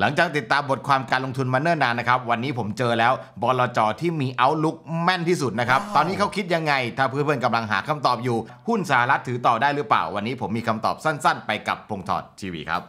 หลังจากติดตามบทความการลงทุนมาเนิ่นนานนะครับ วันนี้ผมเจอแล้วบลจที่มีเอาลุกแม่นที่สุดนะครับ ตอนนี้เขาคิดยังไงถ้าเพื่อนๆกำลังหาคำตอบอยู่ หุ้นสารัฐถือต่อได้หรือเปล่า วันนี้ผมมีคำตอบสั้นๆ ไปกับพงทอดทีวีครับ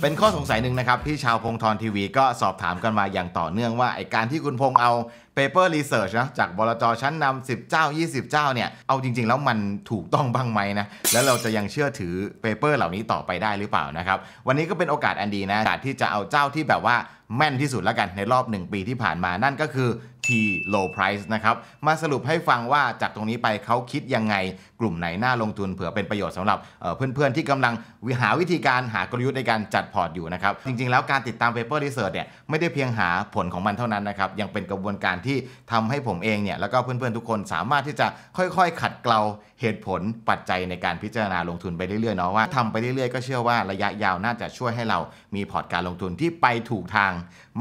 เป็นข้อสงสัยหนึ่งนะครับที่ชาวพงทอนทีวีก็สอบถามกันมาอย่างต่อเนื่องว่าไอการที่คุณพงเอา Paper Research นะจากบลจชั้นนำ10 เจ้า 20 เจ้าเนี่ยเอาจริง ๆ แล้วมันถูกต้องบ้างไหมนะแล้วเราจะยังเชื่อถือ Paper เหล่านี้ต่อไปได้หรือเปล่านะครับวันนี้ก็เป็นโอกาสอันดีนะกาที่จะเอาเจ้าที่แบบว่าแม่นที่สุดแล้วกันในรอบ 1 ปีที่ผ่านมานั่นก็คือ T low price นะครับมาสรุปให้ฟังว่าจากตรงนี้ไปเขาคิดยังไงกลุ่มไหนน่าลงทุนเผื่อเป็นประโยชน์สำหรับเพื่อนๆที่กำลังหาวิธีการหากลยุทธ์ในการจัดพอร์ตอยู่นะครับจริงๆแล้วการติดตาม paper research เนี่ยไม่ได้เพียงหาผลของมันเท่านั้นนะครับยังเป็นกระบวนการที่ทำให้ผมเองเนี่ยแล้วก็เพื่อนๆทุกคนสามารถที่จะค่อยๆ ขัดเกลาเหตุผลปัจจัยในการพิจารณาลงทุนไปเรื่อยๆเนาะว่าทำไปเรื่อยๆก็เชื่อว่าระยะยาวน่าจะช่วยให้เรามีพอร์ตการลงทุนที่ไปถูกทาง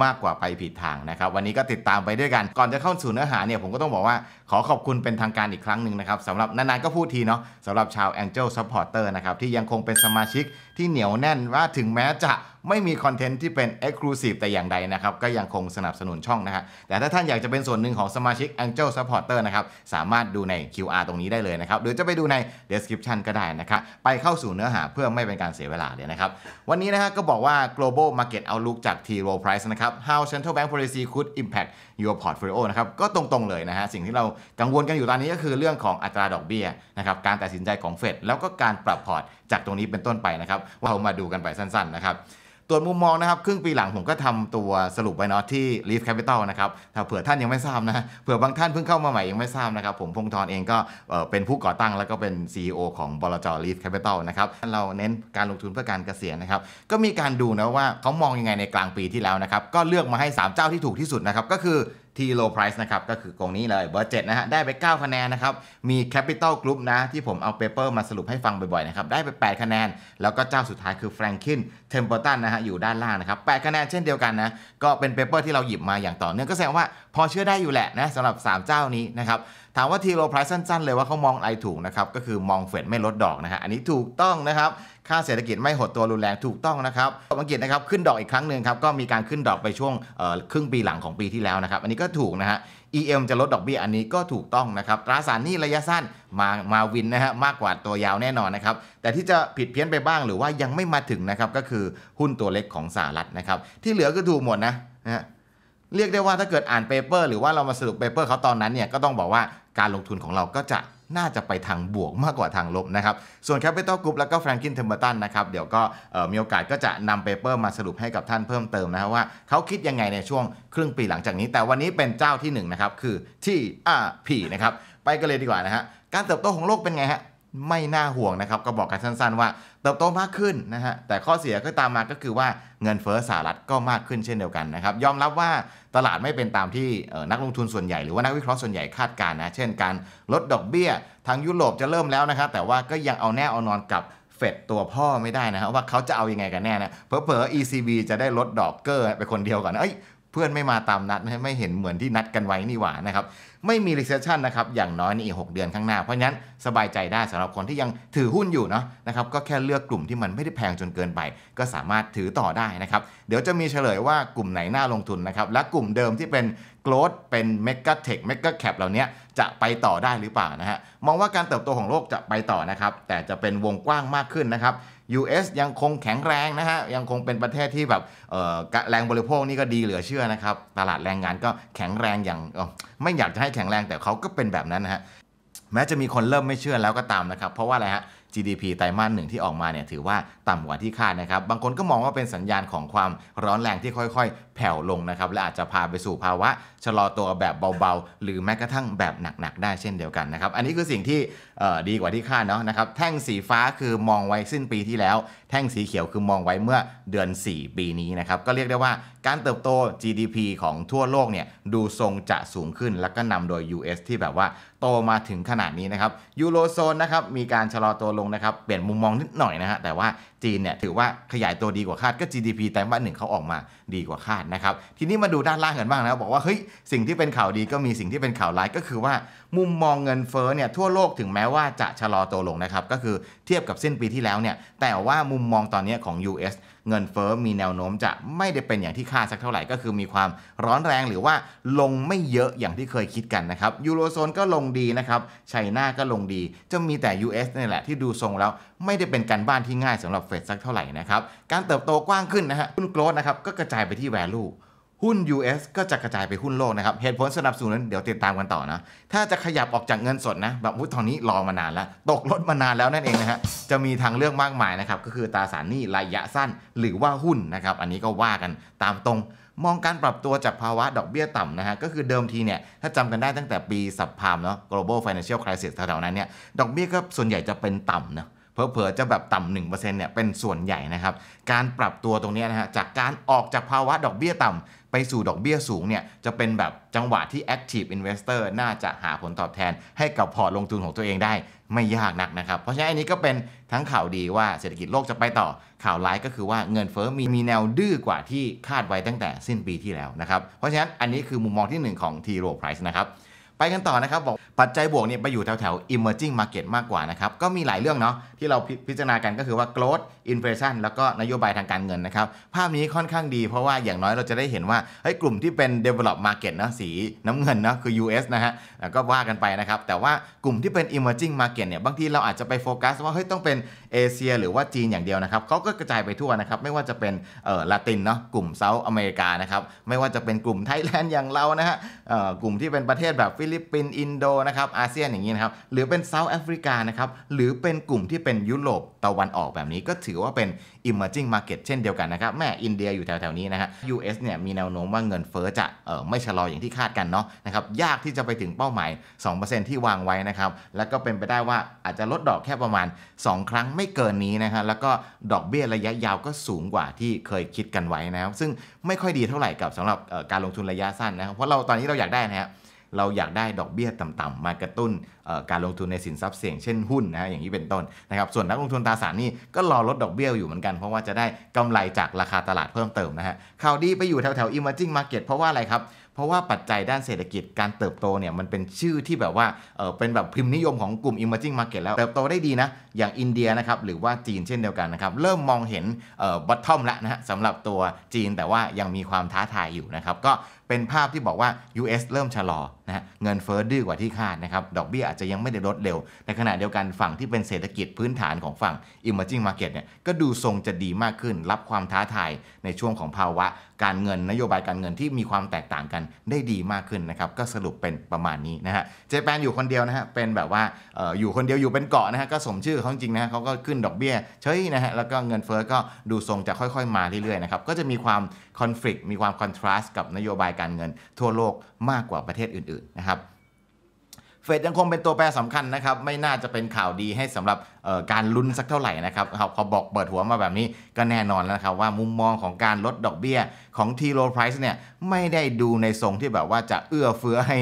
มากกว่าไปผิดทางนะครับวันนี้ก็ติดตามไปด้วยกัน ก่อนจะเข้าสู่เนื้อหาเนี่ยผมก็ต้องบอกว่า ขอขอบคุณเป็นทางการอีกครั้งหนึ่งนะครับสำหรับนานๆก็พูดทีเนาะสำหรับชาว Angel Supporter นะครับที่ยังคงเป็นสมาชิกที่เหนียวแน่นว่าถึงแม้จะไม่มีคอนเทนต์ที่เป็น Exclusive แต่อย่างใดนะครับ ก็ยังคงสนับสนุนช่องนะฮะแต่ถ้าท่านอยากจะเป็นส่วนหนึ่งของสมาชิก Angel Supporter นะครับ สามารถดูใน QR ตรงนี้ได้เลยนะครับ หรือจะไปดูใน Description ก็ได้นะครับไปเข้าสู่เนื้อหาเพื่อไม่เป็นการเสียเวลาเลยนะครับ วันนี้นะฮะก็บอกว่า global market outlook จาก T r o Price นะครับ how central bank policy could impact your portfolio นะครับ ก็ตรงๆเลยนะฮะสิ่งที่เรากังวลกันอยู่ตอนนี้ก็คือ เรื่องของอัตราดอกเบี้ยนะครับการตัดสินใจของเฟดแล้วก็การปรับพอร์ตจากตรงนี้เป็นต้นไปนะครับเรามาดูกันไปสั้นๆนะครับ่วนมุมมองนะครับครึ่งปีหลังผมก็ทำตัวสรุปไว้เนาะที่ Leaf Capital นะครับถ้าเผื่อท่านยังไม่ทราบนะเผื่อบางท่านเพิ่งเข้ามาใหม่ยังไม่ทราบนะครับผมพงธรเองก็เป็นผู้ก่อตั้งแล้วก็เป็น CEO ของบลจ Leaf Capital นะครับเราเน้นการลงทุนเพื่อการเกษียณนะครับก็มีการดูนะว่าเขามองยังไงในกลางปีที่แล้วนะครับก็เลือกมาให้3เจ้าที่ถูกที่สุดนะครับก็คือที่ low price นะครับ ก็คือกองนี้เลยเบอร์เจ็ดนะฮะได้ไป 9 คะแนนนะครับ มี Capital Group นะ ที่ผมเอาเปเปอร์มาสรุปให้ฟังบ่อยๆ นะครับ ได้ไป8คะแนน แล้วก็เจ้าสุดท้ายคือ Franklin Templeton นะฮะอยู่ด้านล่างนะครับ 8 คะแนนเช่นเดียวกันนะ ก็เป็นเปเปอร์ที่เราหยิบมาอย่างต่อเนื่องก็แสดงว่าพอเชื่อได้อยู่แหละนะสำหรับ 3 เจ้านี้นะครับถามว่าทีโรไพรส์สั้น ๆ เลยว่าเขามองอะไรถูกนะครับก็คือมองเฟดไม่ลดดอกนะฮะอันนี้ถูกต้องนะครับค่าเศรษฐกิจไม่หดตัวรุนแรงถูกต้องนะครับอังกฤษนะครับขึ้นดอกอีกครั้งหนึ่งครับก็มีการขึ้นดอกไปช่วงครึ่งปีหลังของปีที่แล้วนะครับ อันนี้ก็ถูกนะฮะ EM จะลดดอกเบี้ยอันนี้ก็ถูกต้องนะครับตราสารหนี้ระยะสั้นมามาวินนะฮะมากกว่าตัวยาวแน่นอนนะครับแต่ที่จะผิดเพี้ยนไปบ้างหรือว่ายังไม่มาถึงนะครับก็คือหุ้นตัวเล็กของสหรัฐนะครับ ที่เหลือก็ถูกหมดนะนะเรียกได้ว่าถ้าเกิดอ่านเปเปอร์หรือว่าเรามาสรุปเปเปอร์เขาตอนนั้นเนี่ยก็ต้องบอกว่าการลงทุนของเราก็จะน่าจะไปทางบวกมากกว่าทางลบนะครับ ส่วน Capital Group แล้วก็ Franklin Templeton นะครับเดี๋ยวก็มีโอกาสก็จะนำเปเปอร์มาสรุปให้กับท่านเพิ่มเติมนะครับว่าเขาคิดยังไงในช่วงครึ่งปีหลังจากนี้ แต่วันนี้เป็นเจ้าที่1นนะครับคือ TRP นะครับไปกันเลยดีกว่านะฮะการเติบโตของโลกเป็นไงฮะไม่น่าห่วงนะครับก็บอกกันสั้นๆว่าเติบโตมากขึ้นนะฮะแต่ข้อเสียก็ตามมาก็คือว่าเงินเฟ้อสหรัฐก็มากขึ้นเช่นเดียวกันนะครับยอมรับว่าตลาดไม่เป็นตามที่นักลงทุนส่วนใหญ่หรือว่านักวิเคราะห์ส่วนใหญ่คาดการณ์นะ เช่นการลดดอกเบี้ยทางยุโรปจะเริ่มแล้วนะครับแต่ว่าก็ยังเอาแน่เอานอนกับเฟดตัวพ่อไม่ได้นะครับว่าเขาจะเอาอยัางไงกันแน่นะเผลอๆ ECB จะได้ลดดอกเกอร์ไปคนเดียวก่อนเอ้ยเพื่อนไม่มาตามนัดไม่เห็นเหมือนที่นัดกันไว้นี่หว่านะครับไม่มีรีเซชชันนะครับอย่างน้อยในอีก 6 เดือนข้างหน้า เพราะนั้นสบายใจได้สำหรับคนที่ยังถือหุ้นอยู่เนาะนะครับก็แค่เลือกกลุ่มที่มันไม่ได้แพงจนเกินไป ก็สามารถถือต่อได้นะครับ เดี๋ยวจะมีเฉลยว่ากลุ่มไหนน่าลงทุนนะครับและกลุ่มเดิมที่เป็นโกลด์เป็นเมกะเทคเมกะแคปเหล่านี้จะไปต่อได้หรือเปล่านะฮะมองว่าการเติบโตของโลกจะไปต่อนะครับแต่จะเป็นวงกว้างมากขึ้นนะครับ US ยังคงแข็งแรงนะฮะยังคงเป็นประเทศที่แบบแรงบริโภคนี่ก็ดีเหลือเชื่อนะครับตลาดแรงงานก็แข็งแรงอย่างไม่อยากจะให้แข็งแรงแต่เขาก็เป็นแบบนั้นนะฮะแม้จะมีคนเริ่มไม่เชื่อแล้วก็ตามนะครับเพราะว่าอะไรฮะ GDP ไตรมาสหนึ่งที่ออกมาเนี่ยถือว่าต่ำกว่าที่คาดนะครับ บางคนก็มองว่าเป็นสัญญาณของความร้อนแรงที่ค่อยๆแผ่วลงนะครับ และอาจจะพาไปสู่ภาวะ ชะลอตัวแบบเบาๆ หรือแม้กระทั่งแบบหนักๆ ได้เช่นเดียวกันนะครับ อันนี้คือสิ่งที่ดีกว่าที่คาดเนาะนะครับ แท่งสีฟ้าคือมองไว้สิ้นปีที่แล้ว แท่งสีเขียวคือมองไว้เมื่อเดือน4ปีนี้นะครับก็เรียกได้ว่าการเติบโต GDP ของทั่วโลกเนี่ยดูทรงจะสูงขึ้นแล้วก็นำโดย US ที่แบบว่าโตมาถึงขนาดนี้นะครับยูโรโซนนะครับมีการชะลอตัวลงนะครับเปลี่ยนมุมมองนิดหน่อยนะฮะแต่ว่าจีนเนี่ยถือว่าขยายตัวดีกว่าคาดก็ GDP ไตรมาสหนึ่งเขาออกมาดีกว่าคาดนะครับทีนี้มาดูด้านล่างกันบ้างนะบอกว่าเฮ้ยสิ่งที่เป็นข่าวดีก็มีสิ่งที่เป็นข่าวร้ายก็คือว่ามุมมองเงินเฟ้อเนี่ยทั่วโลกถึงแม้ว่าจะชะลอตัวลงนะครับก็คือเทียบกับสิ้นปีที่แล้วเนี่ยแต่ว่ามุมมองตอนนี้ของ US เงินเฟอ้อมีแนวโน้มจะไม่ได้เป็นอย่างที่คาดสักเท่าไหร่ก็คือมีความร้อนแรงหรือว่าลงไม่เยอะอย่างที่เคยคิดกันนะครับยูโรโซนก็ลงดีนะครับไชน่าก็ลงดี จะมีแต่ US นี่แหละที่ดูทรงแล้วไม่ได้เป็นการบ้านที่ง่าย สำหรับเฟดสักเท่าไหร่นะครับ การเติบโตกว้างขึ้นนะฮะคุณโกลด์นะครับก็กระจายไปที่ value หุ้น US ก็จะกระจายไปหุ้นโลกนะครับ เหตุผลสนับสนุนเดี๋ยวติดตามกันต่อนะ ถ้าจะขยับออกจากเงินสดนะแบบตองนี้รอมานานแล้ว ตกรถมานานแล้วนั่นเองนะฮะจะมีทางเลือกมากมายนะครับก็คือตราสารหนี้ระยะสั้นหรือว่าหุ้นนะครับอันนี้ก็ว่ากันตามตรงมองการปรับตัวจากภาวะดอกเบี้ยต่ำนะฮะก็คือเดิมทีเนี่ยถ้าจำกันได้ตั้งแต่ปีสับพามเนาะ global financial crisis แถวๆนั้นเนี่ยดอกเบี้ยก็ส่วนใหญ่จะเป็นต่ำเนาะเพเพอจะแบบต่ำหนึ่งเปอร์เซ็นต์เนี่ยเป็นส่วนใหญ่นะครับ การปรับตัวตรงนี้นะฮะจากการออกจากภาวะดอกเบี้ยต่ำไปสู่ดอกเบี้ยสูงเนี่ยจะเป็นแบบจังหวะที่ active investor น่าจะหาผลตอบแทน ให้กับพอร์ตลงทุนของตัวเองได้ไม่ยากนักนะครับ เพราะฉะนั้นอันนี้ก็เป็นทั้งข่าวดีว่าเศรษฐกิจโลกจะไปต่อข่าวร้ายก็คือว่าเงินเฟ้อมีมีแนวดื้อกว่าที่คาดไว้ตั้งแต่สิ้นปีที่แล้วนะครับเพราะฉะนั้นอันนี้คือมุมมองที่1ของ T Rowe Price นะครับไปกันต่อนะครับบอกปัจจัยบวกเนี่ยไปอยู่แถวแถว emerging market มากกว่านะครับ ก็มีหลายเรื่องเนาะที่เราพิจารณากันก็คือว่า growth inflation แล้วก็นโยบายทางการเงินนะครับ ภาพนี้ค่อนข้างดีเพราะว่าอย่างน้อยเราจะได้เห็นว่าเฮ้ยกลุ่มที่เป็น develop market นะสีน้ำเงินนะคือ US นะฮะก็ว่ากันไปนะครับ แต่ว่ากลุ่มที่เป็น emerging market เนี่ยบางทีเราอาจจะไปโฟกัสว่าเฮ้ยต้องเป็นเอเชียหรือว่าจีนอย่างเดียวนะครับเขาก็กระจายไปทั่วนะครับไม่ว่าจะเป็นเอ่อละตินเนาะกลุ่มเซาท์อเมริกานะครับไม่ว่าจะเป็นกลุ่มไทยแลนด์อย่างเรานะฮะเออกลุ่มที่เป็นประเทศแบบฟิลิปปินส์อินโดนะนะครับอาเซียนอย่างนี้นะครับหรือเป็นเซาท์แอฟริกานะครับหรือเป็นกลุ่มที่เป็นยุโรปตะวันออกแบบนี้ก็ถือว่าเป็น emerging market เช่นเดียวกันนะครับ แม่อินเดียอยู่แถวๆนี้นะฮะ US เนี่ย มีแนวโน้มว่าเงินเฟ้อ จะเออไม่ชะลออย่างที่คาดกันเนาะนะครับยากที่จะไปถึงเป้าหมาย 2%ที่วางไว้นะครับแล้วก็เป็นไปได้ว่าอาจจะลดดอกแค่ประมาณ 2 ครั้งไม่เกินนี้นะฮะแล้วก็ดอกเบี้ยระยะยาวก็สูงกว่าที่เคยคิดกันไว้นะครับซึ่งไม่ค่อยดีเท่าไหร่กับสำหรับการลงทุนระยะสั้นนะครับเพราะเราตอนนี้เราอยากได้นะับเราอยากได้ดอกเบี้ยต่ำๆมากระตุ้น การลงทุนในสินทรัพย์เสี่ยงเช่นหุ้นนะอย่างนี้เป็นต้นนะครับส่วนนักลงทุนตราสารนี่ก็รอลดดอกเบี้ยอยู่เหมือนกัน เพราะว่าจะได้กำไรจากราคาตลาดเพิ่มเติมนะฮะข่าวดีไปอยู่แถวๆ emerging market เพราะว่าอะไรครับ เพราะว่าปัจจัยด้านเศรษฐกิจการเติบโตเนี่ย มันเป็นชื่อที่แบบว่าเออเป็นแบบพิมพ์นิยมของกลุ่ม emerging market แล้วเติบโตได้ดีนะ อย่างอินเดียนะครับหรือว่าจีนเช่นเดียวกันนะครับเริ่มมองเห็นเออ bottom แล้วนะฮะสำหรับตัวจีนแต่ว่ายังมีความท้าทายอยู่นะครับก็เป็นภาพที่บอกว่า US เริ่มชะลอนะฮะเงินเฟ้อดื้อกว่าที่คาดนะครับดอกเบี้ย อาจจะยังไม่ได้ลดเร็ว ในขณะเดียวกันฝั่งที่เป็นเศรษฐกิจพื้นฐานของฝั่ง emerging market เนี่ยก็ดูทรงจะดีมากขึ้น รับความท้าทายในช่วงของภาวะการเงินนโยบายการเงินที่มีความแตกต่างกันได้ดีมากขึ้นนะครับก็สรุปเป็นประมาณนี้นะฮะเจแปนอยู่คนเดียวนะฮะเป็นแบบว่าอออยู่คนเดียวอยู่เป็นเกาะนะฮะก็สมชื่อเขาจริงนะฮะเขาก็ขึ้นดอกเบี้ยเฉยนะฮะแล้วก็เงินเฟ้อก็ดูทรงจะค่อยๆมาเรื่อยๆนะครับก็จะมีความคอนฟ l i c t มีความคอนทราสต์กับนโยบายการเงินทั่วโลกมากกว่าประเทศอื่นๆนะครับเฟดยังคงเป็นตัวแปรสำคัญนะครับ ไม่น่าจะเป็นข่าวดีให้สำหรับการลุ้นสักเท่าไหร่นะครับเขาบอกเปิดหัวมาแบบนี้ก็แน่นอนแล้วครับ ว่ามุมมองของการลดดอกเบี้ยของทีโรไพรส์เนี่ยไม่ได้ดูในทรงที่แบบว่าจะเอื้อเฟื้อให้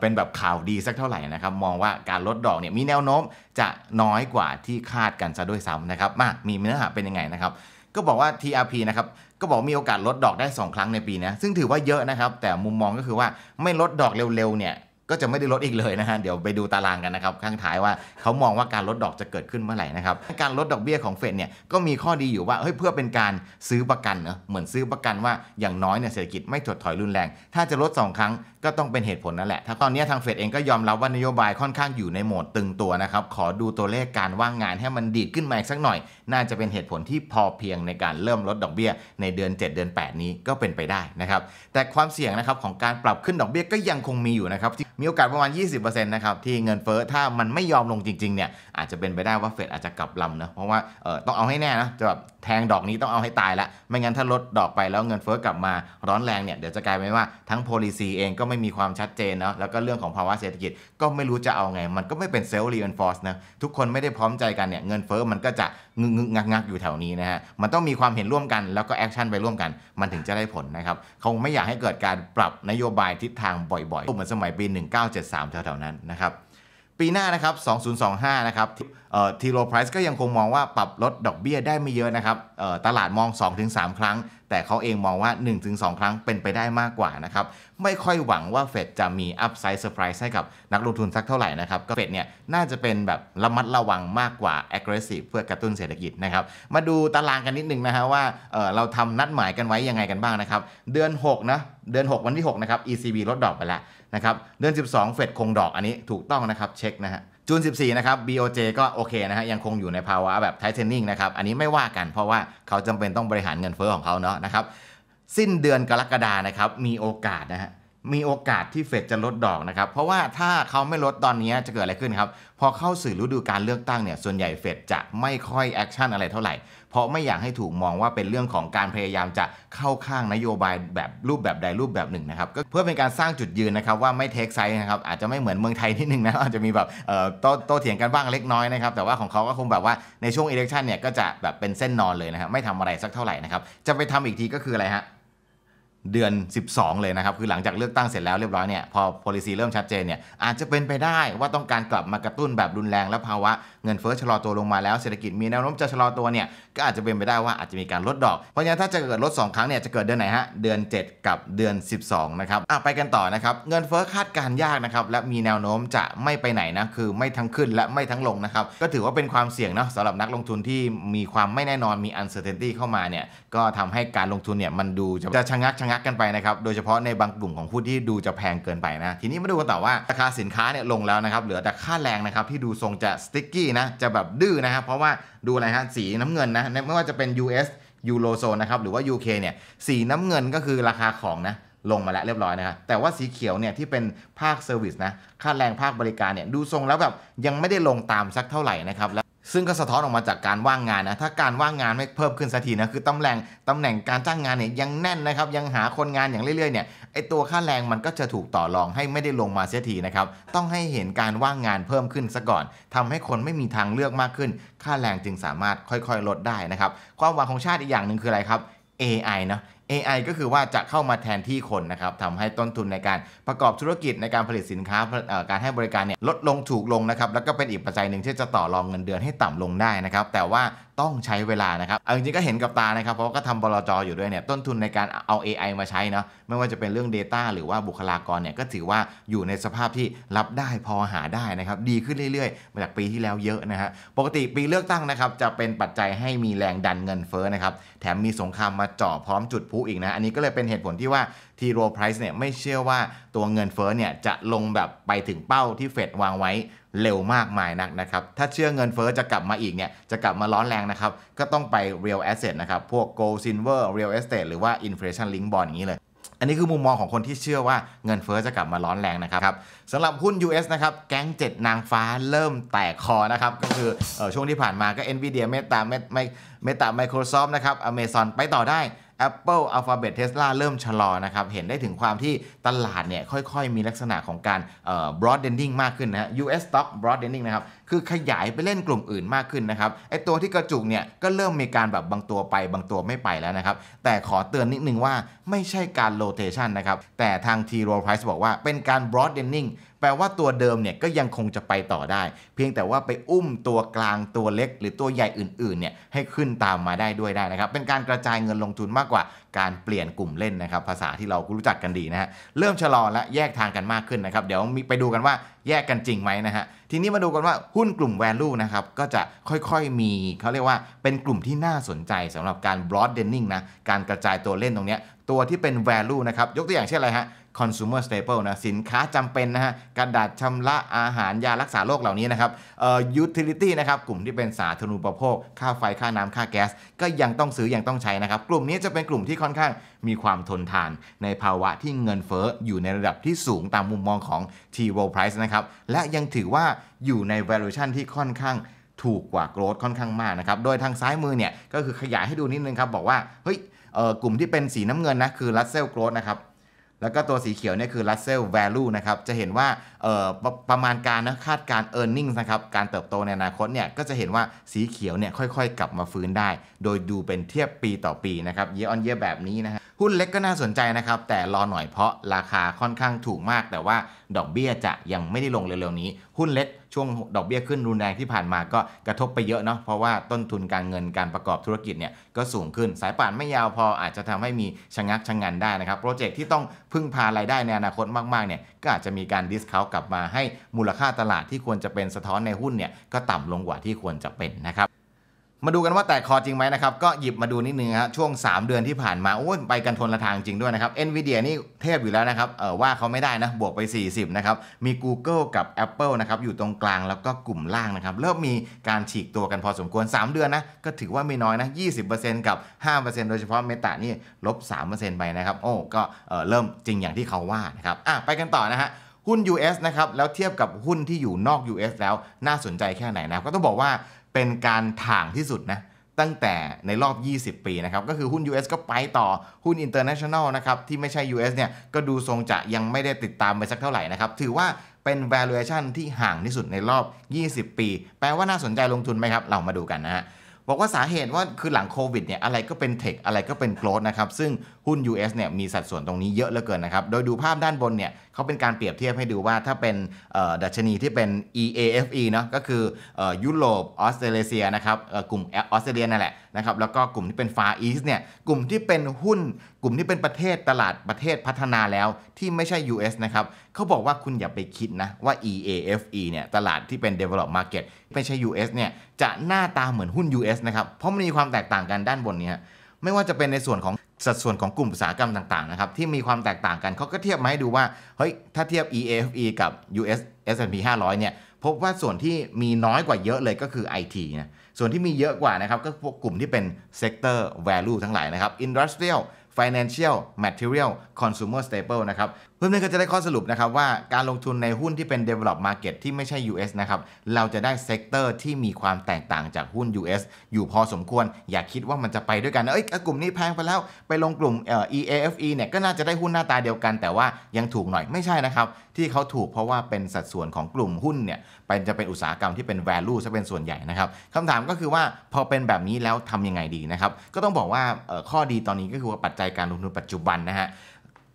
เป็นแบบข่าวดีสักเท่าไหร่นะครับมองว่าการลดดอกเนี่ยมีแนวโน้มจะน้อยกว่าที่คาดกันซะด้วยซ้ำนะครับมามีเนื้อหาเป็นยังไงนะครับ ก็บอกว่า TRP นะครับก็บอกมีโอกาสลดดอกได้ 2 ครั้งในปีนะซึ่งถือว่าเยอะนะครับ แต่มุมมองก็คือว่าไม่ลดดอกเร็วๆเนี่ยก็จะไม่ได้ลดอีกเลยนะฮะเดี๋ยวไปดูตารางกันนะครับข้างท้ายว่าเขามองว่าการลดดอกจะเกิดขึ้นเมื่อไหร่นะครับการลดดอกเบี้ยของเฟดเนี่ยก็มีข้อดีอยู่ว่าเฮ้ยเพื่อเป็นการซื้อประกันเนอะเหมือนซื้อประกันว่าอย่างน้อยเนี่ยเศรษฐกิจไม่ถดถอยรุนแรง ถ้าจะลด2ครั้งก็ต้องเป็นเหตุผลนั่นแหละ ถ้าตอนนี้ทางเฟดเองก็ยอมรับว่านโยบายค่อนข้างอยู่ในโหมดตึงตัวนะครับ ขอดูตัวเลขการว่างงานให้มันดีดขึ้นมาอีกสักหน่อย น่าจะเป็นเหตุผลที่พอเพียงในการเริ่มลดดอกเบี้ยในเดือน7 เดือน8 นี้ก็เป็นไปได้นะครับ แต่ความเสี่ยงนะครับของการปรับขึ้นดอกเบี้ยก็ยังคงมีอยู่นะครับมีโอกาสประมาณ20%นะครับ ที่เงินเฟ้อถ้ามันไม่ยอมลงจริงๆเนี่ย อาจจะเป็นไปได้ว่าเฟดอาจจะกลับลำนะ เพราะว่าเออต้องเอาให้แน่นะจะแบบแทงดอกนี้ต้องเอาให้ตายละ ไม่งั้นถ้าลดดอกไปแล้วเงินเฟ้อกลับมาร้อนแรงเนี่ยเดี๋ยวจะกลายเป็นว่าทั้ง policy เองก็ไม่ไม่มีความชัดเจนเนาะแล้วก็เรื่องของภาวะเศรษฐกิจก็ไม่รู้จะเอาไง มันก็ไม่เป็นเซลล์รีเอนฟอร์สนะทุกคนไม่ได้พร้อมใจกันเนี่ย เงินเฟ้อมันก็จะงึงงักงักอยู่แถวนี้นะฮะมันต้องมีความเห็นร่วมกันแล้วก็แอคชั่นไปร่วมกัน มันถึงจะได้ผลนะครับเขาไม่อยากให้เกิดการปรับนโยบายทิศทางบ่อยๆ เหมือนสมัยปี 1973 แถวๆนั้นนะครับปีหน้านะครับ 2025 นะครับทีโรไพรส์ก็ยังคงมองว่าปรับลดดอกเบี้ยได้ไม่เยอะนะครับตลาดมอง 2-3 ครั้งแต่เขาเองมองว่า 1-2 ครั้งเป็นไปได้มากกว่านะครับไม่ค่อยหวังว่าเฟดจะมีอัพไซด์เซอร์ไพรส์ให้กับนักลงทุนสักเท่าไหร่นะครับก็เฟดเนี่ยน่าจะเป็นแบบระมัดระวังมากกว่า a g g r e s s i v เพื่อกระตุ้นเศรษฐกิจนะครับมาดูตารางกันนิดนึงนะฮะว่าเเราทำนัดหมายกันไว้ยังไงกันบ้างนะครับ เดือน6นะเดือน 6 วันที่6นะครับ ECB ลดดอกไปแล้วนะครับเดือน 12เฟดคงดอกอันนี้ถูกต้องนะครับเช็คนะฮะจูน14 นะครับ BOJ ก็โอเคนะฮะยังคงอยู่ในภาวะแบบไทเทนนิ่งนะครับ อันนี้ไม่ว่ากันเพราะว่าเขาจำเป็นต้องบริหารเงินเฟ้อของเขาเนาะนะครับ สิ้นเดือนกรกฎานะครับ มีโอกาสนะฮะมีโอกาสที่เฟดจะลดดอกนะครับ เพราะว่าถ้าเขาไม่ลดตอนนี้จะเกิดอะไรขึ้นครับ พอเข้าสื่อฤดูการเลือกตั้งเนี่ย ส่วนใหญ่เฟดจะไม่ค่อยแอคชั่นอะไรเท่าไหร่ เพราะไม่อยากให้ถูกมองว่าเป็นเรื่องของการพยายามจะเข้าข้างนโยบายแบบรูปแบบใดรูปแบบหนึ่งนะครับ ก็เพื่อเป็นการสร้างจุดยืนนะครับว่าไม่เทคไซส์นะครับ อาจจะไม่เหมือนเมืองไทยนิดนึงนะ อาจจะมีแบบโต้โตเถียงกันบ้างเล็กน้อยนะครับ แต่ว่าของเขาก็คงแบบว่าในช่วงอิเล็กชันเนี่ย ก็จะแบบเป็นเส้นนอนเลยนะครับไม่ทำอะไรสักเท่าไหร่นะครับ จะไปทำอีกทีก็คืออะไรฮะเดือน 12 เลยนะครับคือหลังจากเลือกตั้งเสร็จแล้วเรียบร้อยเนี่ยพอ policy เริ่มชัดเจนเนี่ยอาจจะเป็นไปได้ว่าต้องการกลับมากระตุ้นแบบรุนแรงและภาวะเงินเฟ้อชะลอตัวลงมาแล้วเศรษฐกิจมีแนวโน้มจะชะลอตัวเนี่ยก็อาจจะเป็นไปได้ว่าอาจจะมีการลดดอกเพราะงั้นถ้าจะเกิดลด2ครั้งเนี่ยจะเกิดเดือนไหนฮะเดือน 7 กับเดือน 12 นะครับอ่ะไปกันต่อนะครับเงินเฟ้อคาดการยากนะครับและมีแนวโน้มจะไม่ไปไหนนะคือไม่ทั้งขึ้นและไม่ทั้งลงนะครับก็ถือว่าเป็นความเสี่ยงเนาะสำหรับนักลงทุนที่มีความไม่แน่นอนมี uncertainty เข้ามาเนี่ยก็ทำให้การลงทุนเนี่ยมันดูจะชะงักชะงักกันไปนะครับโดยเฉพาะในบางกลุ่มของผู้ที่ดูจะแพงเกินไปนะ ทีนี้มาดูกันต่อว่าราคาสินค้าเนี่ยลงแล้วนะครับ เหลือแต่ค่าแรงนะครับที่ดูทรงจะสติ๊กกี้นะจะแบบดื้อนะครับเพราะว่าดูอะไรฮะสีน้ำเงินนะไม่ว่าจะเป็น US ยูโรโซนนะครับหรือว่า UK เนี่ยสีน้ำเงินก็คือราคาของนะลงมาแล้วเรียบร้อยนะครับแต่ว่าสีเขียวเนี่ยที่เป็นภาคเซอร์วิสนะค่าแรงภาคบริการเนี่ยดูทรงแล้วแบบยังไม่ได้ลงตามสักเท่าไหร่นะครับซึ่งก็สะท้อนออกมาจากการว่างงานนะ ถ้าการว่างงานไม่เพิ่มขึ้นสักทีนะ คือตำแหน่งตำแหน่งการจ้างงานเนี่ยยังแน่นนะครับ ยังหาคนงานอย่างเรื่อยๆ เนี่ย ไอตัวค่าแรงมันก็จะถูกต่อรองให้ไม่ได้ลงมาเสียทีนะครับ ต้องให้เห็นการว่างงานเพิ่มขึ้นซะก่อน ทำให้คนไม่มีทางเลือกมากขึ้น ค่าแรงจึงสามารถค่อยๆ ลดได้นะครับ ความหวังของชาติอีกอย่างหนึ่งคืออะไรครับ AI เนาะ AI ก็คือว่าจะเข้ามาแทนที่คนนะครับทำให้ต้นทุนในการประกอบธุรกิจในการผลิตสินค้าการให้บริการเนี่ยลดลงถูกลงนะครับ แล้วก็เป็นอีกปัจจัยหนึ่งที่จะต่อรองเงินเดือนให้ต่ำลงได้นะครับ แต่ว่าต้องใช้เวลานะครับเอาจริงๆก็เห็นกับตานะครับ เพราะก็ทำบลจออยู่ด้วยเนี่ยต้นทุนในการเอา AI มาใช้เนาะ ไม่ว่าจะเป็นเรื่อง Data หรือว่าบุคลากรเนี่ยก็ถือว่าอยู่ในสภาพที่รับได้พอหาได้นะครับดีขึ้นเรื่อย ๆ มาจากปีที่แล้วเยอะนะฮะปกติปีเลือกตั้งนะครับจะเป็นปัจจัยให้มีแรงดันเงินเฟ้อนะครับแถมมีสงครามมาจ่อพร้อมจุดพุอีกนะอันนี้ก็เลยเป็นเหตุผลที่ว่าที่โรไพรส์เนี่ยไม่เชื่อว่าตัวเงินเฟ้อเนี่ยจะลงแบบไปถึงเป้าที่เฟดวางไว้เร็วมากมายนักนะครับ ถ้าเชื่อเงินเฟอ้อจะกลับมาอีกเนี่ยจะกลับมาร้อนแรงนะครับ ก็ต้องไป real asset นะครับ พวก gold silver real estate หรือว่า inflation link bond อย่างนี้เลย อันนี้คือมุมมองของคนที่เชื่อว่าเงินเฟอ้อจะกลับมาร้อนแรงนะครับสำหรับหุ้น US นะครับแก๊ง7 นางฟ้าเริ่มแตกคอนะครับก็คืออช่วงที่ผ่านมาก็ Nvidia Meta Meta Microsoft นะครับ Amazon ไปต่อได้ Apple Alphabet Tesla เริ่มชะลอนะครับ เห็นได้ถึงความที่ตลาดเนี่ยค่อยๆ มีลักษณะของการ broadening มากขึ้นนะ US stock broadening นะครับ คือขยายไปเล่นกลุ่มอื่นมากขึ้นนะครับ ไอตัวที่กระจุกเนี่ยก็เริ่มมีการแบบบางตัวไปบางตัวไม่ไปแล้วนะครับ แต่ขอเตือนนิดนึงว่าไม่ใช่การ rotation นะครับ แต่ทาง T Rowe Price บอกว่าเป็นการ broadening แปลว่าตัวเดิมเนี่ยก็ยังคงจะไปต่อได้ เพียงแต่ว่าไปอุ้มตัวกลางตัวเล็ก หรือตัวใหญ่อื่นๆเนี่ยให้ขึ้นตามมาได้ด้วยได้นะครับเป็นการกระจายเงินลงทุนมากกว่าการเปลี่ยนกลุ่มเล่นนะครับภาษาที่เรารู้จักกันดีนะฮะเริ่มชะลอและแยกทางกันมากขึ้นนะครับเดี๋ยวมีไปดูกันว่าแยกกันจริงไหมนะฮะทีนี้มาดูกันว่าหุ้นกลุ่ม value นะครับก็จะค่อยๆมีเขาเรียกว่าเป็นกลุ่มที่น่าสนใจสำหรับการ broadening นะการกระจายตัวเล่นตรงนี้ตัวที่เป็น value นะครับยกตัวอย่างเช่นอะไรฮะ consumer staple นะสินค้าจำเป็นนะฮะกระดาษชำระอาหารยารักษาโรคเหล่านี้นะครับเอ่อ utility นะครับกลุ่มที่เป็นสาธารณูปโภค ค่าไฟค่าน้ำค่าแก๊สก็ยังต้องซื้อยังต้องใช้นะครับ กลุ่มนี้จะเป็นกลุ่มที่ค่อนข้างมีความทนทานในภาวะที่เงินเฟ้อ อยู่ในระดับที่สูงตามมุมมองของ T World Price นะครับและยังถือว่าอยู่ใน valuation ที่ค่อนข้างถูกกว่าโกรดค่อนข้างมากนะครับโดยทางซ้ายมือเนี่ยก็คือขยายให้ดูนิดนึงครับบอกว่าเฮ้ยกลุ่มที่เป็นสีน้ำเงินนะคือรัสเซลโกรดนะครับแล้วก็ตัวสีเขียวเนี่ยคือ Russell Value นะครับ จะเห็นว่าปประมาณการนะคาดการ e a r n i n g นะครับการเติบโตในอนาคตเนี่ยก็จะเห็นว่าสีเขียวเนี่ยค่อยๆกลับมาฟื้นได้ โดยดูเป็นเทียบปีต่อปีนะครับเยออนเยอแบบนี้นะฮะหุ้นเล็กก็น่าสนใจนะครับแต่รอหน่อยเพราะราคาค่อนข้างถูกมาก แต่ว่าดอกเบี้ยจะยังไม่ได้ลงเร็วๆนี้ หุ้นเล็กช่วงดอกเบี้ยขึ้นรุนแรงที่ผ่านมาก็กระทบไปเยอะเนาะเพราะว่าต้นทุนการเงินการประกอบธุรกิจเนี่ยก็สูงขึ้นสายป่านไม่ยาวพออาจจะทำให้มีชะงักชะงงันได้นะครับโปรเจกต์ที่ต้องพึ่งพารายได้ในอนาคตมากๆเนี่ยก็อาจจะมีการดิสคาวกลับมาให้มูลค่าตลาดที่ควรจะเป็นสะท้อนในหุ้นเนี่ยก็ต่ำลงกว่าที่ควรจะเป็นนะครับ มาดูกันว่าแตกคอจริงไหมนะครับ ก็หยิบมาดูนิดนึงครช่วง 3 เดือนที่ผ่านมา โอ้ยไปกันทนละทางจริงด้วยนะครับเอ็นวีเดียนี่เทพอยู่แล้วนะครับเออว่าเขาไม่ได้นะ บวกไป 40 นะครับ มี Google กับ Apple นะครับอยู่ตรงกลางแล้วก็กลุ่มล่างนะครับ เริ่มมีการฉีกตัวกันพอสมควร 3 เดือนนะก็ถือว่าไม่น้อยนะ20%กับ 5%โดยเฉพาะเมตานี่ลบ3%ไปนะครับโอ้ก็เออเริ่มจริงอย่างที่เขาว่านะครับอ่ะไปกันต่อนะฮะหุ้น US นะครับแล้วเทียบกับหุ้นที่อยู่นอก US แล้วน่าสนใจแค่ไหนนะครับก็ต้องบอกว่าเป็นการถ่างที่สุดนะตั้งแต่ในรอบ 20 ปีนะครับก็คือหุ้น US ก็ไปต่อหุ้น International นะครับที่ไม่ใช่ US เนี่ยก็ดูทรงจะยังไม่ได้ติดตามไปสักเท่าไหร่นะครับถือว่าเป็น valuation ที่ห่างที่สุดในรอบ 20 ปี แปลว่าน่าสนใจลงทุนไหมครับเรามาดูกันนะฮะบอกว่าสาเหตุว่าคือหลังโควิดเนี่ยอะไรก็เป็นเทคอะไรก็เป็นโกลดนะครับซึ่งหุ้น US เนี่ยมีสัดส่วนตรงนี้เยอะเหลือเกินนะครับ โดยดูภาพด้านบนเนี่ยเขาเป็นการเปรียบเทียบให้ดูว่าถ้าเป็นดัชนีที่เป็น EAFE เนาะก็คือยุโรปออสเตรเลียนะครับกลุ่มออสเตรเลียนั่นแหละนะครับแล้วก็กลุ่มที่เป็นฟาอีสเนี่ยกลุ่มที่เป็นหุ้นกลุ่มที่เป็นประเทศตลาดประเทศพัฒนาแล้วที่ไม่ใช่ US นะครับเขาบอกว่าคุณอย่าไปคิดนะว่า EAFE เนี่ยตลาดที่เป็น develop market ไม่ใช่ US เนี่ยจะหน้าตาเหมือนหุ้น US นะครับเพราะมันมีความแตกต่างกันด้านบนนี้ไม่ว่าจะเป็นในส่วนของสัดส่วนของกลุ่มอุตสาหกรรมต่างๆนะครับที่มีความแตกต่างกันเขาก็เทียบมาให้ดูว่าเฮ้ยถ้าเทียบ EAFE กับ US S&P 500 เนี่ยพบว่าส่วนที่มีน้อยกว่าเยอะเลยก็คือ IT นะส่วนที่มีเยอะกว่านะครับก็พวกกลุ่มที่เป็น sector value ทั้งหลายนะครับ industrial financial material consumer staple นะครับเพื่อนๆก็จะได้ข้อสรุปนะครับว่าการลงทุนในหุ้นที่เป็น develop market ที่ไม่ใช่ US นะครับเราจะได้เซกเตอร์ที่มีความแตกต่างจากหุ้น US อยู่พอสมควรอย่าคิดว่ามันจะไปด้วยกัน เอ้ย กลุ่มนี้แพงไปแล้ว ไปลงกลุ่ม EAFE เนี่ยก็น่าจะได้หุ้นหน้าตาเดียวกัน แต่ว่ายังถูกหน่อยไม่ใช่นะครับ ที่เขาถูกเพราะว่าเป็นสัดส่วนของกลุ่มหุ้นเนี่ยเป็นจะเป็นอุตสาหกรรมที่เป็น value ซะเป็นส่วนใหญ่นะครับคำถามก็คือว่าพอเป็นแบบนี้แล้วทํำยังไงดีนะครับ ก็ต้องบอกว่าข้อดีตอนนี้ก็คือว่าปัจจัยการลงทุน ปัจจุบันนะฮะ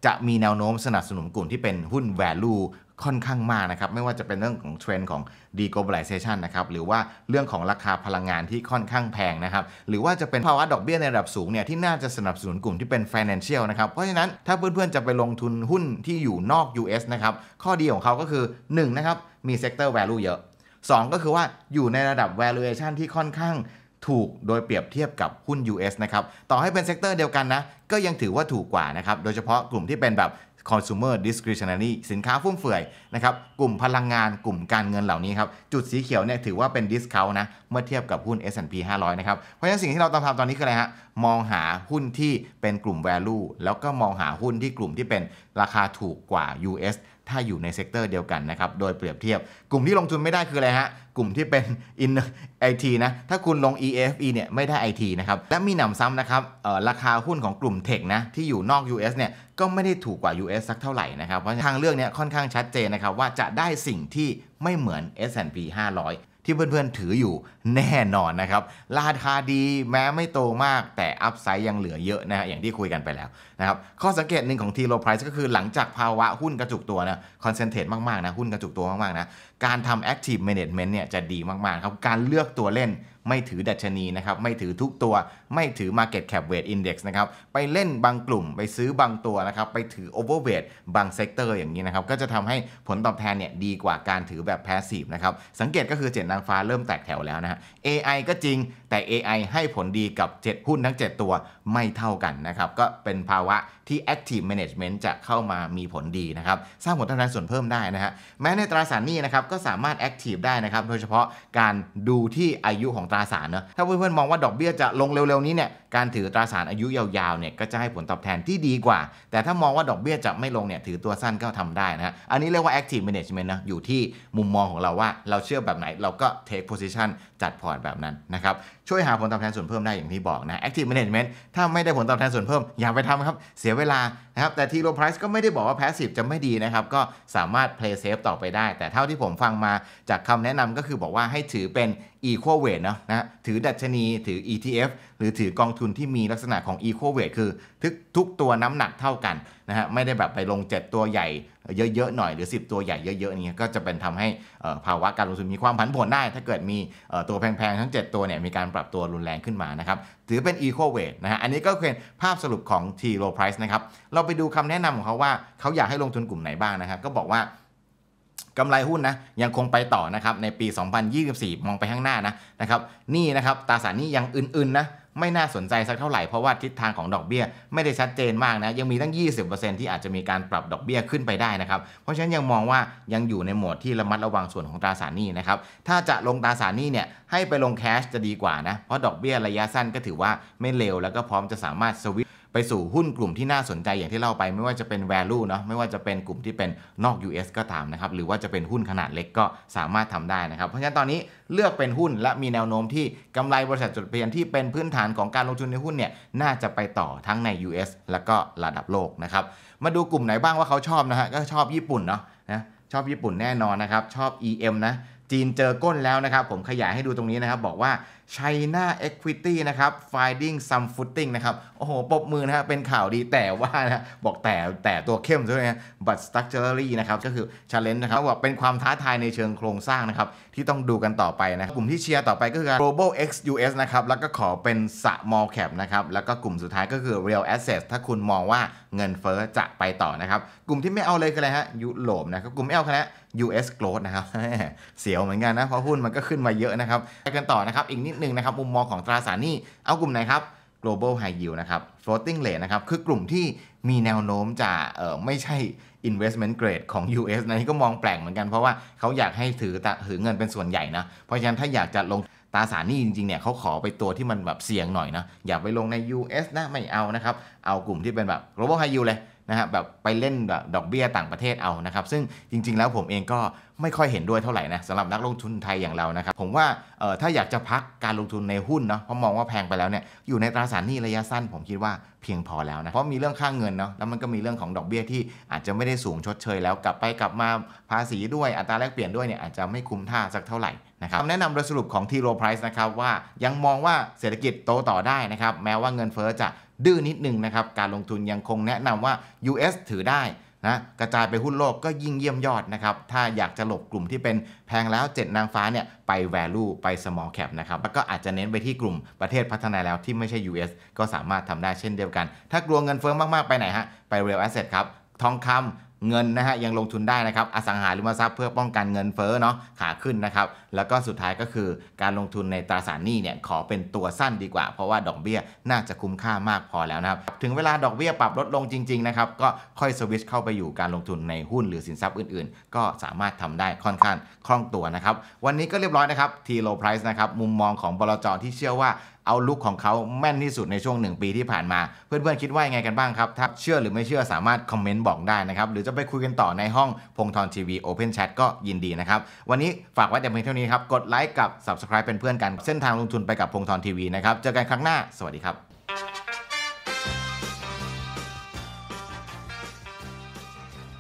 จะมีแนวโน้มสนับสนุนกลุ่มที่เป็นหุ้น value ค่อนข้างมากนะครับไม่ว่าจะเป็นเรื่องของเทรนด์ของ deglobalization นะครับหรือว่าเรื่องของราคาพลังงานที่ค่อนข้างแพงนะครับหรือว่าจะเป็นภาวะดอกเบี้ยในระดับสูงเนี่ยที่น่าจะสนับสนุนกลุ่มที่เป็น financial นะครับเพราะฉะนั้นถ้าเพื่อนๆ จะไปลงทุนหุ้นที่อยู่นอก US นะครับข้อดีของเขาก็คือ1นะครับมี sector value เยอะ 2 ก็คือว่าอยู่ในระดับ valuation ที่ค่อนข้างถูกโดยเปรียบเทียบกับหุ้น US นะครับ ต่อให้เป็นเซกเตอร์เดียวกันนะ ก็ยังถือว่าถูกกว่านะครับ โดยเฉพาะกลุ่มที่เป็นแบบ consumer discretionary สินค้าฟุ่มเฟือยนะครับ กลุ่มพลังงานกลุ่มการเงินเหล่านี้ครับ จุดสีเขียวเนี่ยถือว่าเป็น discount นะ เมื่อเทียบกับหุ้น S&P 500 นะครับ เพราะฉะนั้นสิ่งที่เราต้องทำตอนนี้คืออะไรฮะ มองหาหุ้นที่เป็นกลุ่ม value แล้วก็มองหาหุ้นที่กลุ่มที่เป็นราคาถูกกว่า US ถ้าอยู่ในเซกเตอร์เดียวกันนะครับ โดยเปรียบเทียบ กลุ่มที่ลงทุนไม่ได้คืออะไรฮะกลุ่มที่เป็นอินไอทีนะ ถ้าคุณลง EFE เนี่ยไม่ได้ IT นะครับ และมีหนำซ้ำนะครับราคาหุ้นของกลุ่มเทคนะที่อยู่นอก US เนี่ยก็ไม่ได้ถูกกว่า US สักเท่าไหร่นะครับ เพราะทางเรื่องเนี่ยค่อนข้างชัดเจนนะครับว่าจะได้สิ่งที่ไม่เหมือน S&P 500ที่เพื่อนๆถืออยู่แน่นอนนะครับ ราคาดี แม้ไม่โตมาก แต่อัพไซด์ยังเหลือเยอะนะฮะอย่างที่คุยกันไปแล้วนะครับ ข้อสังเกตหนึ่งของทีโลไพรส์ก็คือหลังจากภาวะหุ้นกระจุกตัวนะคอนเซนเทรตมาก ๆ นะ หุ้นกระจุกตัวมาก ๆ นะ การทำแอคทีฟเมเนจเมนต์เนี่ย จะดีมากๆ ครับการเลือกตัวเล่นไม่ถือดัชนีนะครับไม่ถือทุกตัวไม่ถือ Market Cap Weight Index นะครับไปเล่นบางกลุ่มไปซื้อบางตัวนะครับไปถือ Overweight บางเซกเตอร์อย่างนี้นะครับก็จะทำให้ผลตอบแทนเนี่ยดีกว่าการถือแบบ Passive นะครับสังเกตก็คือเจ็ดนางฟ้าเริ่มแตกแถวแล้วนะฮะ AI ก็จริงแต่ AI ให้ผลดีกับ 7 หุ้นทั้ง 7 ตัวไม่เท่ากันนะครับ ก็เป็นภาวะที่ Active Management จะเข้ามามีผลดีนะครับสร้างผลตอบแทนส่วนเพิ่มได้นะฮะแม้ในตราสารหนี้นะครับก็สามารถ Active ได้นะครับโดยเฉพาะการดูที่อายุของตราสารเนอะถ้าเพื่อนๆมองว่าดอกเบี้ยจะลงเร็วๆนี้เนี่ย การถือตราสารอายุยาวๆเนี่ยก็จะให้ผลตอบแทนที่ดีกว่า แต่ถ้ามองว่าดอกเบี้ยจะไม่ลงเนี่ย ถือตัวสั้นก็ทำได้นะฮะ อันนี้เรียกว่า active management นะ อยู่ที่มุมมองของเราว่าเราเชื่อแบบไหน เราก็ take position จัดพอร์ตแบบนั้นนะครับ ช่วยหาผลตอบแทนส่วนเพิ่มได้อย่างที่บอกนะ active management ถ้าไม่ได้ผลตอบแทนส่วนเพิ่มอย่าไปทำครับ เสียเวลานะครับ แต่ทีโลไพรส์ก็ไม่ได้บอกว่า passive จะไม่ดีนะครับ ก็สามารถ play safe ต่อไปได้ แต่เท่าที่ผมฟังมาจากคำแนะนำก็คือบอกว่าให้ถือเป็นอีโคเวทนะนะถือดัชนีถือ ETF หรือถือกองทุนที่มีลักษณะของอีโคเวทคือทุกทุกตัวน้ำหนักเท่ากันนะฮะไม่ได้แบบไปลง 7 ตัวใหญ่เยอะๆ หน่อยหรือ 10 ตัวใหญ่เยอะๆนี้ก็จะเป็นทำให้ภาวะการลงทุนมีความผันผวนได้ ถ้าเกิดมีตัวแพง ๆ ทั้ง 7 ตัวเนี่ยมีการปรับตัวรุนแรงขึ้นมานะครับถือเป็นอีโคเวทนะฮะอันนี้ก็เป็นภาพสรุปของ T low price นะครับเราไปดูคำแนะนำของเขาว่าเขาอยากให้ลงทุนกลุ่มไหนบ้างนะครับก็บอกว่ากำไรหุ้นนะยังคงไปต่อนะครับในปี 2024 มองไปข้างหน้านะนะครับนี่นะครับตราสารนี้ยังอื่นๆนะไม่น่าสนใจสักเท่าไหร่เพราะว่าทิศทางของดอกเบี้ยไม่ได้ชัดเจนมากนะยังมีตั้ง 20%ที่อาจจะมีการปรับดอกเบี้ยขึ้นไปได้นะครับเพราะฉะนั้นยังมองว่ายังอยู่ในโหมดที่ระมัดระวังส่วนของตราสารนี้นะครับถ้าจะลงตราสารนี้เนี่ยให้ไปลง แคชจะดีกว่านะเพราะดอกเบี้ยระยะสั้นก็ถือว่าไม่เลวแล้วก็พร้อมจะสามารถสวิตไปสู่หุ้นกลุ่มที่น่าสนใจอย่างที่เล่าไป ไม่ว่าจะเป็น value เนาะไม่ว่าจะเป็นกลุ่มที่เป็นนอก US ก็ตามนะครับหรือว่าจะเป็นหุ้นขนาดเล็กก็สามารถทำได้นะครับเพราะฉะนั้นตอนนี้เลือกเป็นหุ้นและมีแนวโน้มที่กำไรบริษัทจดทะเบียนที่ เป็นพื้นฐานของการลงทุนในหุ้นเนี่ยน่าจะไปต่อทั้งใน US แล้วก็ระดับโลกนะครับมาดูกลุ่มไหนบ้างว่าเขาชอบนะฮะก็ชอบญี่ปุ่นเนาะนะชอบญี่ปุ่นแน่นอนนะครับชอบ EM นะจีนเจอก้นแล้วนะครับผมขยายให้ดูตรงนี้นะครับบอกว่า China Equity นะครับ finding some footing นะครับ โอ้โห ปบมือนะฮะเป็นข่าวดีแต่ว่านะ บอกแต่แต่ตัวเข้มด้วยนะบัตสตัคเจอร a l l นะครับ ก็คือ challenge นะครับว่าเป็นความท้าทายในเชิงโครงสร้างนะครับที่ต้องดูกันต่อไปนะกลุ่มที่เชียร์ต่อไปก็คือ global x us นะครับแล้วก็ขอเป็นสะ small cap นะครับแล้วก็กลุ่มสุดท้ายก็คือ real asset s ถ้าคุณมองว่าเงินเฟ้อจะไปต่อนะครับ กลุ่มที่ไม่เอาเลยคืออะไรฮะยุโรปนะครับกลุ่มไม่เอาคณะ US growth นะครับ เสียวเหมือนกันนะ เพราะหุ้นมันก็ขึ้นมาเยอะนะครับไปกันต่อนะครับ อีกนิดนึงนะครับมุมมองของตราสารนี้เอากลุ่มไหนครับ global high yield นะครับ floating rate นะครับ คือกลุ่มที่มีแนวโน้มจะไม่ใช่ investment grade ของ US นะนี่ก็มองแปลกเหมือนกัน เพราะว่าเขาอยากให้ถือถือเงินเป็นส่วนใหญ่นะ เพราะฉะนั้นถ้าอยากจะลงตราสารนี่จริงๆ เนี่ยเขาขอไปตัวที่มันแบบเสี่ยงหน่อยนะ อย่าไปลงใน US นะไม่เอานะครับ เอากลุ่มที่เป็นแบบ global high yield เลยนะฮะแบบไปเล่นดอกเบี้ยต่างประเทศเอานะครับซึ่งจริงๆ แล้วผมเองก็ไม่ค่อยเห็นด้วยเท่าไหร่นะสำหรับนักลงทุนไทยอย่างเรานะครับผมว่าเออถ้าอยากจะพักการลงทุนในหุ้นเนาะเพราะมองว่าแพงไปแล้วเนี่ยอยู่ในตราสารหนี้ระยะสั้นผมคิดว่าเพียงพอแล้วนะเพราะมีเรื่องค่างเงินเนาะแล้วมันก็มีเรื่องของดอกเบี้ยที่อาจจะไม่ได้สูงชดเชยแล้วกลับไปกลับมาภาษีด้วยอัตราแลกเปลี่ยนด้วยเนี่ยอาจจะไม่คุ้มท่าสักเท่าไหร่นะครับคำแนะนำโดยสรุปของทีโรไพรส์นะครับว่ายังมองว่าเศรษฐกิจโตต่อได้นะครับแม้ว่าเงินเฟอ้อจะดื้อนิดนึงนะครับการลงทุนยังคงแนะนำว่า US ถือได้นะกระจายไปหุ้นโลกก็ยิ่งเยี่ยมยอดนะครับถ้าอยากจะหลบกลุ่มที่เป็นแพงแล้ว 7 นางฟ้าเนี่ยไป value ไป small cap นะครับแล้วก็อาจจะเน้นไปที่กลุ่มประเทศพัฒนาแล้วที่ไม่ใช่ US ก็สามารถทำได้เช่นเดียวกัน ถ้ากลัวเงินเฟ้อมากๆไปไหนฮะ ไป real asset ครับทองคำเงินนะฮะยังลงทุนได้นะครับอสังหาริมทรัพย์เพื่อป้องกันเงินเฟ้อเนาะขาขึ้นนะครับแล้วก็สุดท้ายก็คือการลงทุนในตราสารหนี้เนี่ยขอเป็นตัวสั้นดีกว่าเพราะว่าดอกเบี้ยน่าจะคุ้มค่ามากพอแล้วนะครับ ถึงเวลาดอกเบี้ยปรับลดลงจริงๆนะครับก็ค่อยสวิชเข้าไปอยู่การลงทุนในหุ้นหรือสินทรัพย์อื่นๆ ก็สามารถทำได้ค่อนข้างคล่องตัวนะครับวันนี้ก็เรียบร้อยนะครับทีโลไพรส์นะครับมุมมองของบลจที่เชื่อว่าเอาลุกของเขาแม่นที่สุดในช่วง 1 ปีที่ผ่านมา เพื่อนๆคิดว่ายังไงกันบ้างครับถ้าเชื่อหรือไม่เชื่อสามารถคอมเมนต์บอกได้นะครับ หรือจะไปคุยกันต่อในห้องพงทรทีวีโอเพนแชทก็ยินดีนะครับ วันนี้ฝากไว้แต่เพียงเท่านี้ครับ กดไลค์กับ subscribe เป็นเพื่อนกัน เส้นทางลงทุนไปกับพงทรทีวีนะครับเจอกันครั้งหน้า สวัสดีครับ